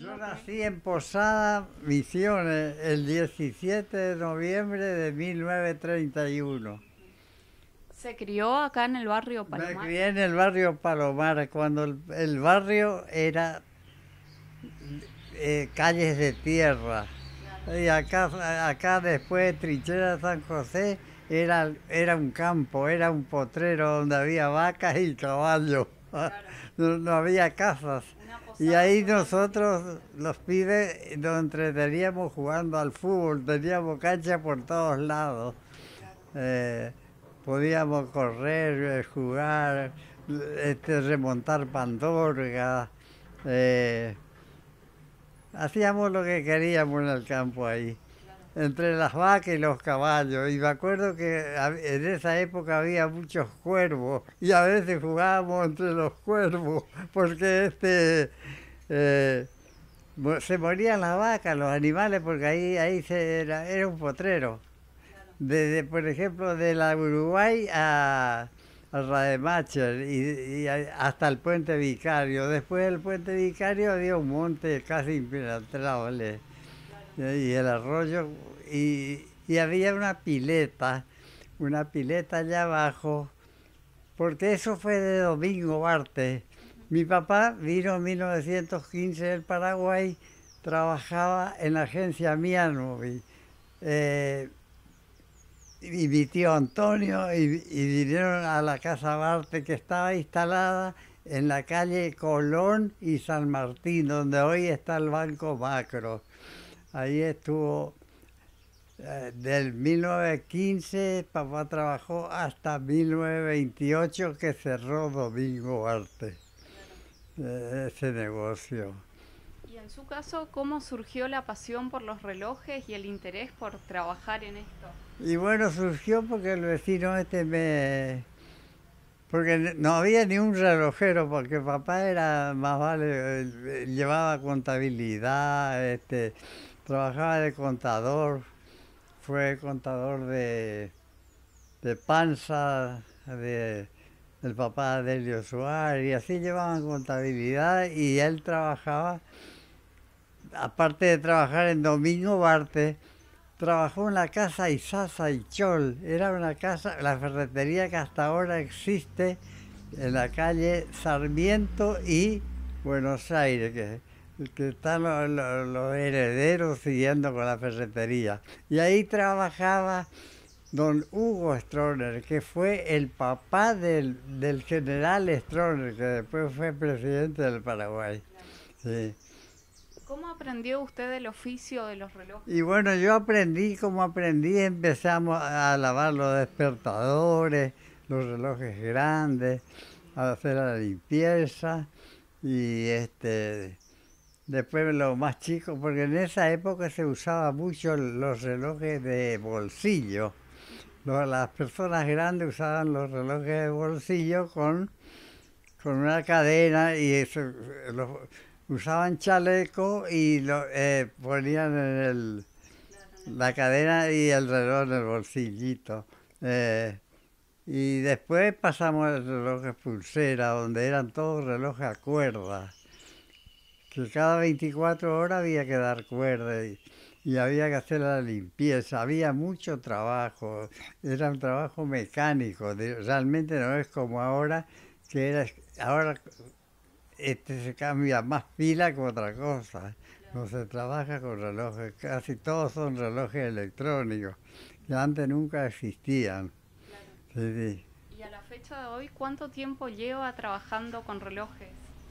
Yo nací en Posada, Misiones, el 17 de noviembre de 1931. ¿Se crió acá en el barrio Palomar? Me crié en el barrio Palomar, cuando el, barrio era eh, calles de tierra. Y acá, acá después de Trinchera San José era, era un campo, era un potrero donde había vacas y caballos. No, no había casas. Y ahí nosotros, los pibes, nos entreteníamos jugando al fútbol, teníamos cancha por todos lados. Eh, podíamos correr, eh, jugar, este, remontar pandorga. Eh, hacíamos lo que queríamos en el campo ahí entre las vacas y los caballos. Y me acuerdo que en esa época había muchos cuervos y a veces jugábamos entre los cuervos porque este eh, se morían las vacas, los animales, porque ahí, ahí era, era un potrero. Desde, por ejemplo, de la Uruguay a, Rademacher y, y hasta el puente vicario. Después del puente vicario había un monte casi impenetrable y el arroyo, y, había una pileta, una pileta allá abajo, porque eso fue de Domingo Barte. Mi papá vino en 1915 del Paraguay, trabajaba en la agencia Miano eh, y, mi tío Antonio y, y, vinieron a la Casa Barte que estaba instalada en la calle Colón y San Martín, donde hoy está el Banco Macro. Ahí estuvo eh, del 1915, papá trabajó hasta 1928 que cerró Domingo Arte eh, ese negocio. Y en su caso, ¿cómo surgió la pasión por los relojes y el interés por trabajar en esto? Y bueno, surgió porque el vecino este me... Porque no había ni un relojero, porque papá era más vale, eh, llevaba contabilidad, este, Trabajaba de contador, fue contador de, Panza, del papá de Elio Suárez, y así llevaban contabilidad y él trabajaba, aparte de trabajar en Domingo Barte, trabajó en la casa Isaza y Chol, era una casa, la ferretería que hasta ahora existe en la calle Sarmiento y Buenos Aires, que están los, herederos siguiendo con la ferretería. Y ahí trabajaba don Hugo Stroner, que fue el papá del, del general Stroner, que después fue presidente del Paraguay. ¿Cómo aprendió usted el oficio de los relojes? Y bueno, yo aprendí como aprendí, empezamos a lavar los despertadores, los relojes grandes, a hacer la limpieza y este después los más chicos, porque en esa época se usaba mucho los relojes de bolsillo. Las personas grandes usaban los relojes de bolsillo con, una cadena y eso, usaban chaleco y eh, ponían en el, la cadena y el reloj en el bolsillito. Eh, y después pasamos a relojes pulsera, donde eran todos relojes a cuerda que cada 24 horas había que dar cuerda y, había que hacer la limpieza, había mucho trabajo, era un trabajo mecánico, realmente no es como ahora, que ahora este se cambia más pila que otra cosa. No se trabaja con relojes, casi todos son relojes electrónicos, que antes nunca existían. Y a la fecha de hoy, ¿cuánto tiempo lleva trabajando con relojes?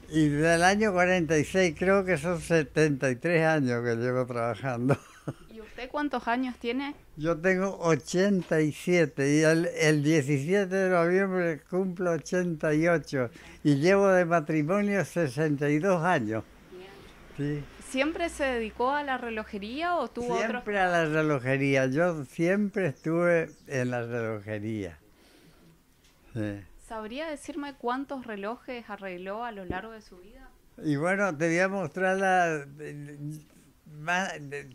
Y del año 46, creo que son 73 años que llevo trabajando. ¿Y usted cuántos años tiene? Yo tengo 87 y el, 17 de noviembre cumplo 88 y llevo de matrimonio 62 años. Sí. ¿Siempre se dedicó a la relojería o tuvo Siempre a la relojería. Yo siempre estuve en la relojería. ¿Sabría decirme cuántos relojes arregló a lo largo de su vida? Y bueno, te voy a mostrar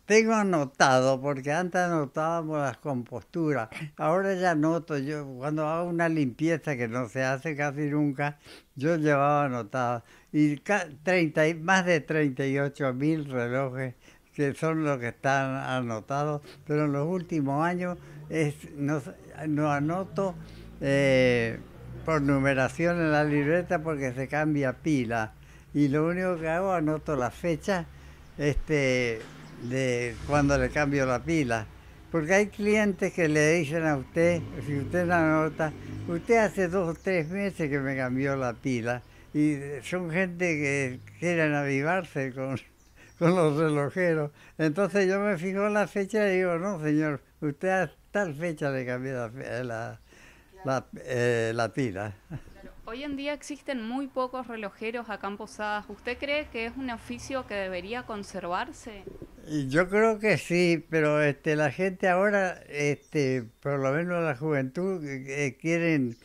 Tengo anotado, porque antes anotábamos las composturas. Ahora ya anoto. Yo cuando hago una limpieza que no se hace casi nunca, yo llevaba anotado. Y 30, más de 38 mil relojes que son los que están anotados. Pero en los últimos años no, anoto... Eh, por numeración en la libreta porque se cambia pila. Y lo único que hago, anoto la fecha este, de cuando le cambio la pila. Porque hay clientes que le dicen a usted, si usted la anota usted hace dos o tres meses que me cambió la pila. Y son gente que quieren avivarse con, con los relojeros. Entonces yo me fijo en la fecha y digo, no señor, usted a tal fecha le cambió la, pila. La, eh, la pila. Hoy en día existen muy pocos relojeros acá en Posadas. ¿Usted cree que es un oficio que debería conservarse? Yo creo que sí, pero este, la gente ahora, este, por lo menos la juventud, eh, eh, quieren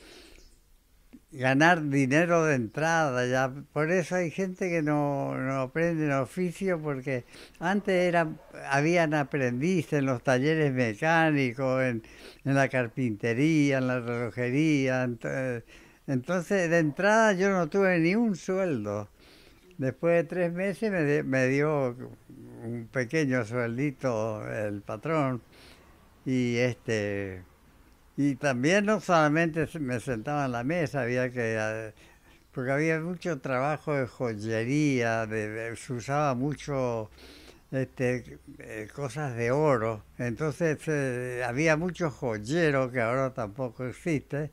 ganar dinero de entrada. Ya. Por eso hay gente que no, no aprende el oficio porque antes era, habían aprendido en los talleres mecánicos, en, la carpintería, en la relojería. Eh, entonces, de entrada yo no tuve ni un sueldo. Después de tres meses me, me dio un pequeño sueldito el patrón y este y también no solamente me sentaba en la mesa, había que... Eh, porque había mucho trabajo de joyería, de, se usaba mucho este, eh, cosas de oro. Entonces eh, había mucho joyero, que ahora tampoco existe,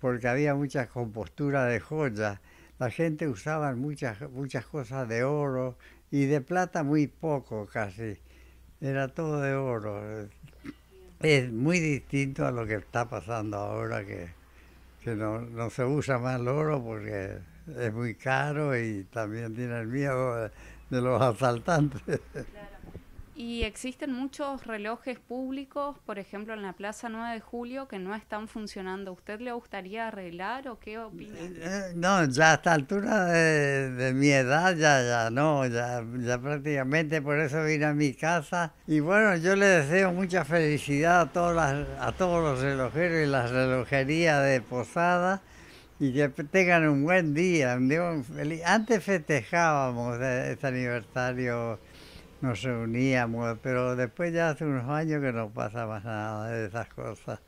porque había mucha compostura de joyas. La gente usaba muchas, muchas cosas de oro y de plata muy poco casi. Era todo de oro es muy distinto a lo que está pasando ahora, que, no, no, se usa más el oro porque es muy caro y también tiene el miedo de, los asaltantes. Y existen muchos relojes públicos, por ejemplo, en la Plaza 9 de Julio, que no están funcionando. ¿Usted le gustaría arreglar o qué opina? Eh, eh, no, ya a esta altura de, mi edad, ya, ya no, ya, ya, prácticamente por eso vine a mi casa. Y bueno, yo le deseo mucha felicidad a, todas a todos los relojeros y las relojerías de Posada y que tengan un buen día. Antes festejábamos eh, este aniversario nos reuníamos, pero después ya hace unos años que no pasa más nada de esas cosas.